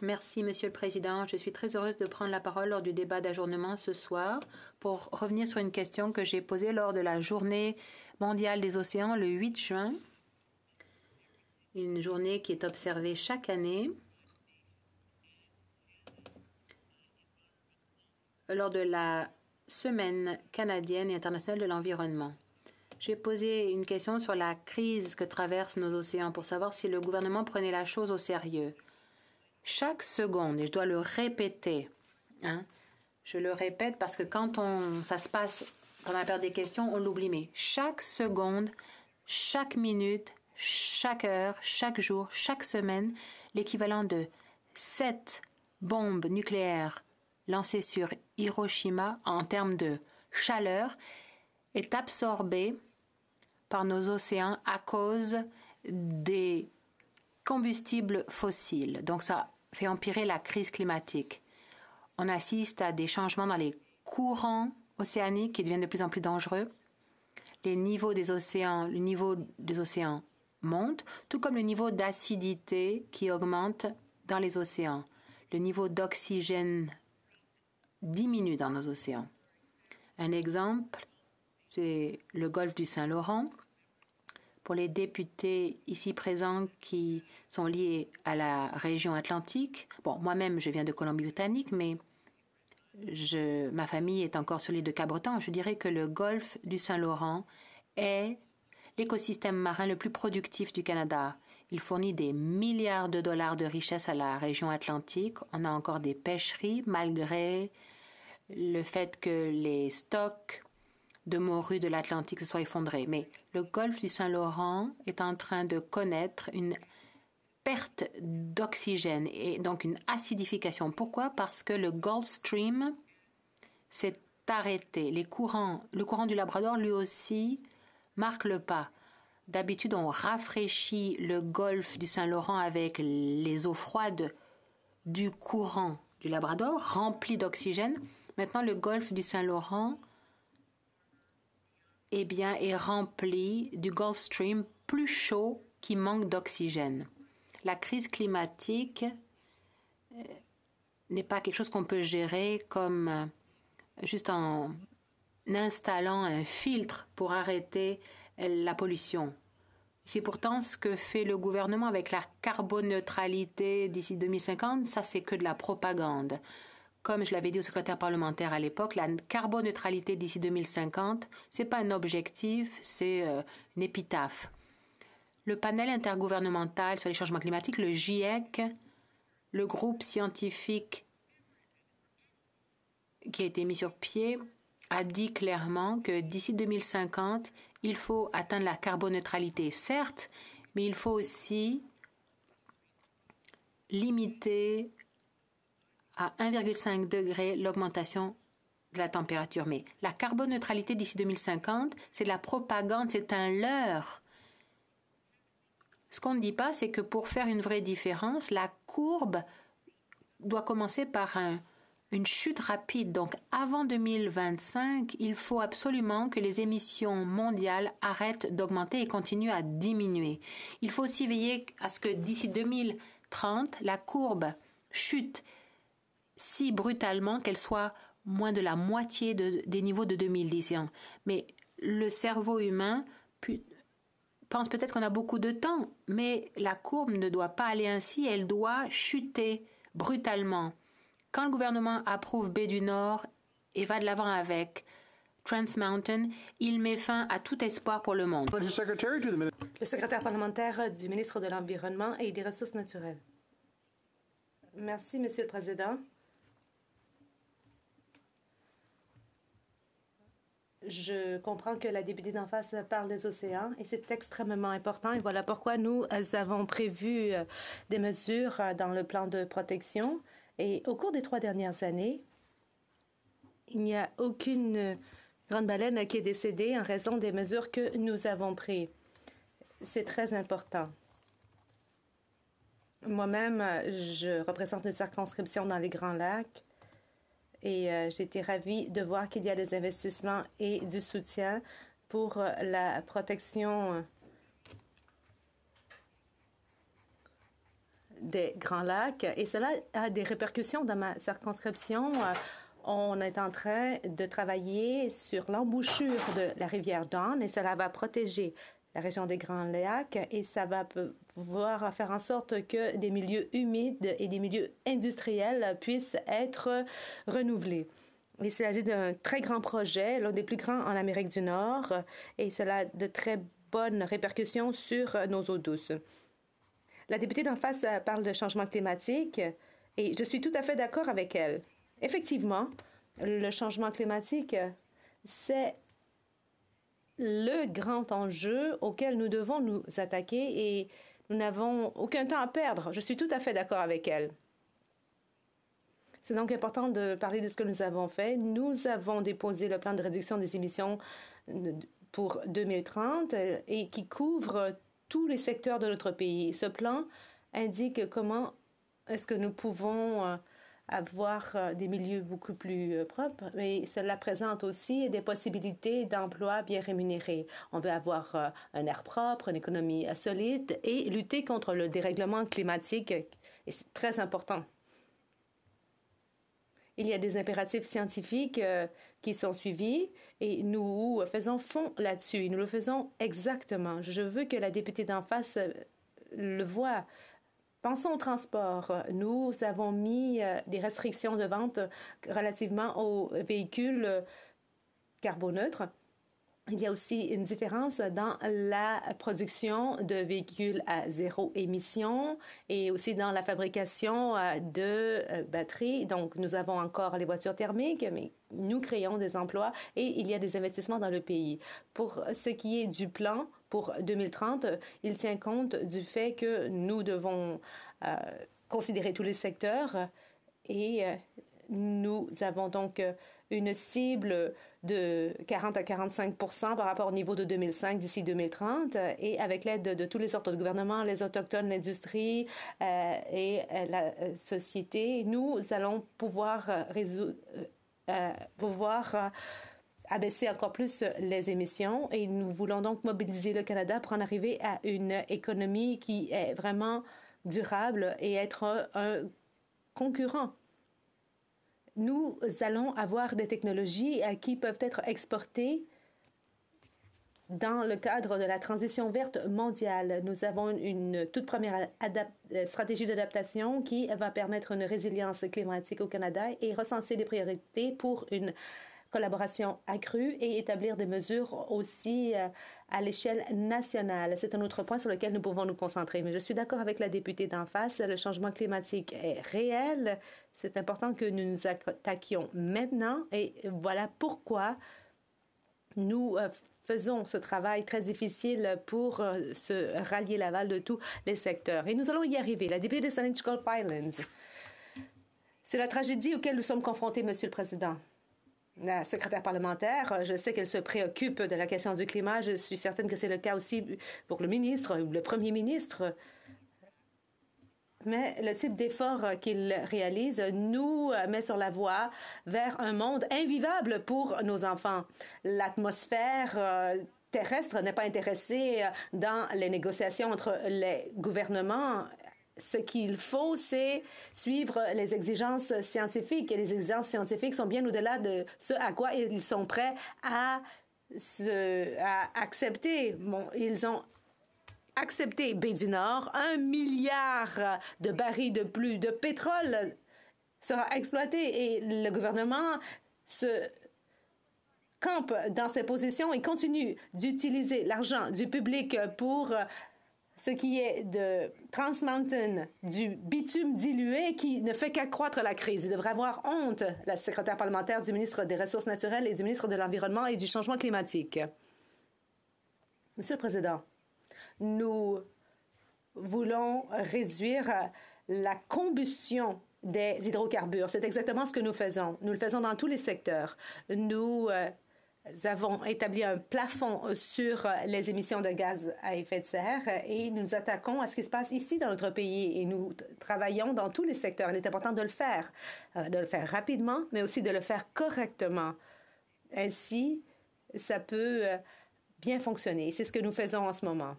Merci, Monsieur le Président. Je suis très heureuse de prendre la parole lors du débat d'ajournement ce soir pour revenir sur une question que j'ai posée lors de la Journée mondiale des océans le 8 juin, une journée qui est observée chaque année lors de la Semaine canadienne et internationale de l'environnement. J'ai posé une question sur la crise que traversent nos océans pour savoir si le gouvernement prenait la chose au sérieux. Chaque seconde, et je dois le répéter, hein, je le répète parce que quand on, ça se passe, quand on a peur des questions, on l'oublie, mais chaque seconde, chaque minute, chaque heure, chaque jour, chaque semaine, l'équivalent de sept bombes nucléaires lancées sur Hiroshima en termes de chaleur est absorbée par nos océans à cause des combustibles fossiles. Donc ça fait empirer la crise climatique. On assiste à des changements dans les courants océaniques qui deviennent de plus en plus dangereux. Les niveaux des océans, le niveau des océans monte, tout comme le niveau d'acidité qui augmente dans les océans. Le niveau d'oxygène diminue dans nos océans. Un exemple, c'est le golfe du Saint-Laurent pour les députés ici présents qui sont liés à la région atlantique. Bon, moi-même, je viens de Colombie-Britannique, mais je, ma famille est encore sur l'île de Cabreton. Je dirais que le golfe du Saint-Laurent est l'écosystème marin le plus productif du Canada. Il fournit des milliards de dollars de richesses à la région atlantique. On a encore des pêcheries malgré le fait que les stocks de morue de l'Atlantique se soit effondré. Mais le golfe du Saint-Laurent est en train de connaître une perte d'oxygène et donc une acidification. Pourquoi Parce que le Gulf Stream s'est arrêté. Les courants, le courant du Labrador lui aussi marque le pas. D'habitude, on rafraîchit le golfe du Saint-Laurent avec les eaux froides du courant du Labrador, rempli d'oxygène. Maintenant, le golfe du Saint-Laurent eh bien, est rempli du Gulf Stream plus chaud qui manque d'oxygène. La crise climatique euh, n'est pas quelque chose qu'on peut gérer comme euh, juste en installant un filtre pour arrêter euh, la pollution. C'est pourtant ce que fait le gouvernement avec la carboneutralité d'ici 2050, ça c'est que de la propagande. Comme je l'avais dit au secrétaire parlementaire à l'époque, la carboneutralité d'ici 2050, c'est pas un objectif, c'est euh, une épitaphe. Le panel intergouvernemental sur les changements climatiques, le GIEC, le groupe scientifique qui a été mis sur pied, a dit clairement que d'ici 2050, il faut atteindre la carboneutralité, certes, mais il faut aussi limiter à 1,5 degré l'augmentation de la température. Mais la carboneutralité d'ici 2050, c'est de la propagande, c'est un leurre. Ce qu'on ne dit pas, c'est que pour faire une vraie différence, la courbe doit commencer par une chute rapide. Donc avant 2025, il faut absolument que les émissions mondiales arrêtent d'augmenter et continuent à diminuer. Il faut aussi veiller à ce que d'ici 2030, la courbe chute si brutalement qu'elle soit moins de la moitié des niveaux de 2010. Hein. Mais le cerveau humain pense peut-être qu'on a beaucoup de temps, mais la courbe ne doit pas aller ainsi, elle doit chuter brutalement. Quand le gouvernement approuve B du Nord et va de l'avant avec Trans Mountain, il met fin à tout espoir pour le monde. Le secrétaire parlementaire du ministre de l'Environnement et des Ressources naturelles. Merci, Monsieur le Président. Je comprends que la députée d'en face parle des océans et c'est extrêmement important. Et voilà pourquoi nous euh, avons prévu euh, des mesures euh, dans le plan de protection. Et au cours des trois dernières années, il n'y a aucune grande baleine qui est décédée en raison des mesures que nous avons prises. C'est très important. Moi-même, je représente une circonscription dans les Grands Lacs et euh, j'étais ravie de voir qu'il y a des investissements et du soutien pour euh, la protection euh, des Grands Lacs. Et cela a des répercussions dans ma circonscription. On est en train de travailler sur l'embouchure de la rivière Don et cela va protéger la région des Grands Lacs et ça va pouvoir faire en sorte que des milieux humides et des milieux industriels puissent être renouvelés. Il s'agit d'un très grand projet, l'un des plus grands en Amérique du Nord, et cela a de très bonnes répercussions sur nos eaux douces. La députée d'en face parle de changement climatique et je suis tout à fait d'accord avec elle. Effectivement, le changement climatique, c'est le grand enjeu auquel nous devons nous attaquer et nous n'avons aucun temps à perdre. Je suis tout à fait d'accord avec elle. C'est donc important de parler de ce que nous avons fait. Nous avons déposé le plan de réduction des émissions pour 2030 et qui couvre tous les secteurs de notre pays. Ce plan indique comment est-ce que nous pouvons euh, avoir euh, des milieux beaucoup plus euh, propres, mais cela présente aussi des possibilités d'emploi bien rémunérés. On veut avoir euh, un air propre, une économie solide et lutter contre le dérèglement climatique. Et c'est très important. Il y a des impératifs scientifiques qui sont suivis et nous faisons fond là-dessus. Nous le faisons exactement. Je veux que la députée d'en face le voit. Pensons au transport. Nous avons mis euh, des restrictions de vente relativement aux véhicules euh, carboneutres. Il y a aussi une différence dans la production de véhicules à zéro émission et aussi dans la fabrication euh, de batteries. Donc, nous avons encore les voitures thermiques, mais nous créons des emplois et il y a des investissements dans le pays. Pour ce qui est du plan, pour 2030, il tient compte du fait que nous devons euh, considérer tous les secteurs et euh, nous avons donc euh, une cible de 40 à 45 par rapport au niveau de 2005 d'ici 2030. Et avec l'aide de, de, tous les sortes de gouvernements, les Autochtones, l'industrie et la société, nous allons pouvoir résoudre. pouvoir abaisser encore plus les émissions et nous voulons donc mobiliser le Canada pour en arriver à une économie qui est vraiment durable et être un concurrent nous allons avoir des technologies euh, qui peuvent être exportées dans le cadre de la transition verte mondiale. Nous avons une toute première euh, stratégie d'adaptation qui va permettre une résilience climatique au Canada et recenser les priorités pour une collaboration accrue et établir des mesures aussi euh, à l'échelle nationale. C'est un autre point sur lequel nous pouvons nous concentrer. Mais je suis d'accord avec la députée d'en face. Le changement climatique est réel. C'est important que nous nous attaquions maintenant et voilà pourquoi nous euh, faisons ce travail très difficile pour euh, se rallier l'aval de tous les secteurs. Et nous allons y arriver. La députée des Gulf Islands. C'est la tragédie auquel nous sommes confrontés, Monsieur le Président la secrétaire parlementaire. Euh, je sais qu'elle se préoccupe de la question du climat. Je suis certaine que c'est le cas aussi pour le ministre ou le premier ministre. Mais le type d'effort euh, qu'il réalise nous euh, met sur la voie vers un monde invivable pour nos enfants. L'atmosphère terrestre n'est pas intéressée dans les négociations entre les gouvernements ce qu'il faut, c'est suivre les exigences scientifiques. Et les exigences scientifiques sont bien au-delà de ce à quoi ils sont prêts à, accepter. Bon, ils ont accepté, B du Nord, un milliard de barils de plus de pétrole sera exploité et le gouvernement se campe dans ses positions et continue d'utiliser l'argent du public pour ce qui est de Trans Mountain, du bitume dilué qui ne fait qu'accroître la crise. Il devrait avoir honte, la secrétaire parlementaire du ministre des Ressources naturelles et du ministre de l'Environnement et du Changement climatique. Monsieur le Président, nous voulons réduire la combustion des hydrocarbures. C'est exactement ce que nous faisons. Nous le faisons dans tous les secteurs. Nous euh, nous avons établi un plafond sur les émissions de gaz à effet de serre et nous nous attaquons à ce qui se passe ici dans notre pays et nous travaillons dans tous les secteurs. Il est important de le faire, euh, de le faire rapidement, mais aussi de le faire correctement. Ainsi, ça peut euh, bien fonctionner. C'est ce que nous faisons en ce moment.